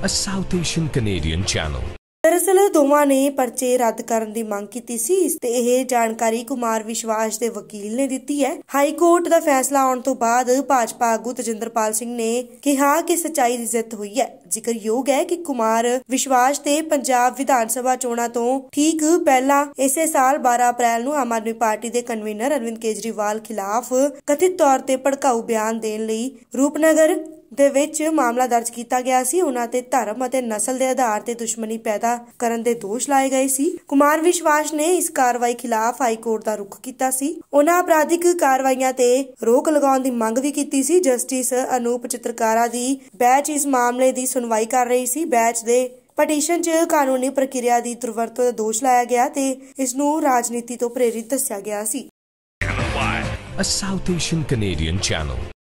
a South Asian Canadian channel. ਦਰਅਸਲ ਦੋਵਾਂ ਨੇ ਪਰਚੇ ਰੱਦ ਕਰਨ ਦੀ ਮੰਗ ਕੀਤੀ ਸੀ ਤੇ ਇਹ ਜਾਣਕਾਰੀ ਕੁਮਾਰ ਵਿਸ਼ਵਾਸ ਦੇ ਵਕੀਲ ਨੇ ਦਿੱਤੀ ਹੈ ਹਾਈ ਕੋਰਟ ਦਾ ਫੈਸਲਾ ਆਉਣ ਤੋਂ ਬਾਅਦ ਭਾਜਪਾ ਆਗੂ ਤਜਿੰਦਰਪਾਲ ਸਿੰਘ ਨੇ ਕਿਹਾ ਕਿ ਸਚਾਈ ਦੀ ਜਿੱਤ ਹੋਈ ਹੈ ਜ਼ਿਕਰਯੋਗ ਹੈ ਕਿ ਕੁਮਾਰ ਵਿਸ਼ਵਾਸ ਤੇ ਪੰਜਾਬ ਵਿਧਾਨ ਸਭਾ ਚੋਣਾਂ ਤੋਂ ਠੀਕ ਪਹਿਲਾਂ ਇਸੇ ਸਾਲ 12 ਅਪ੍ਰੈਲ ਨੂੰ ਆਮ ਆਦਮੀ ਪਾਰਟੀ ਦੇ ਕਨਵੀਨਰ ਅਰਵਿੰਦ ਕੇਜਰੀਵਾਲ ਖਿਲਾਫ ਕਥਿਤ ਤੌਰ ਤੇ ਭੜਕਾਊ ਬਿਆਨ ਦੇਣ ਲਈ ਰੂਪਨਗਰ ਦੇ ਵਿੱਚ ਮਾਮਲਾ ਦਰਜ ਕੀਤਾ ਗਿਆ ਸੀ ਉਹਨਾਂ ਤੇ ਧਰਮ ਅਤੇ ਨਸਲ ਦੇ ਆਧਾਰ ਤੇ ਦੁਸ਼ਮਣੀ ਪੈਦਾ ਕਰਨ ਦੇ ਦੋਸ਼ ਲਾਏ ਗਏ ਸੀ ਕੁਮਾਰ ਵਿਸ਼ਵਾਸ ਨੇ ਇਸ ਕਾਰਵਾਈ ਖਿਲਾਫ ਹਾਈ ਕੋਰਟ ਦਾ ਰੁਖ ਕੀਤਾ ਸੀ ਉਹਨਾਂ ਅਪਰਾਧਿਕ ਕਾਰਵਾਈਆਂ ਤੇ ਰੋਕ ਲਗਾਉਣ ਦੀ ਮੰਗ ਵੀ ਕੀਤੀ ਸੀ ਜਸਟਿਸ ਅਨੂਪ ਚਿੱਤਰਕਾਰਾ ਦੀ ਬੈਚ ਇਸ ਮਾਮਲੇ ਦੀ ਸੁਣਵਾਈ ਕਰ ਰਹੀ ਸੀ ਬੈਚ ਦੇ ਪਟੀਸ਼ਨ 'ਚ ਕਾਨੂੰਨੀ ਪ੍ਰਕਿਰਿਆ ਦੀ ਦੁਰਵਰਤੋਂ ਦਾ ਦੋਸ਼ ਲਾਇਆ ਗਿਆ ਤੇ ਇਸ ਨੂੰ ਰਾਜਨੀਤੀ ਤੋਂ ਪ੍ਰੇਰਿਤ ਦੱਸਿਆ ਗਿਆ ਸੀ A South Asian Canadian channel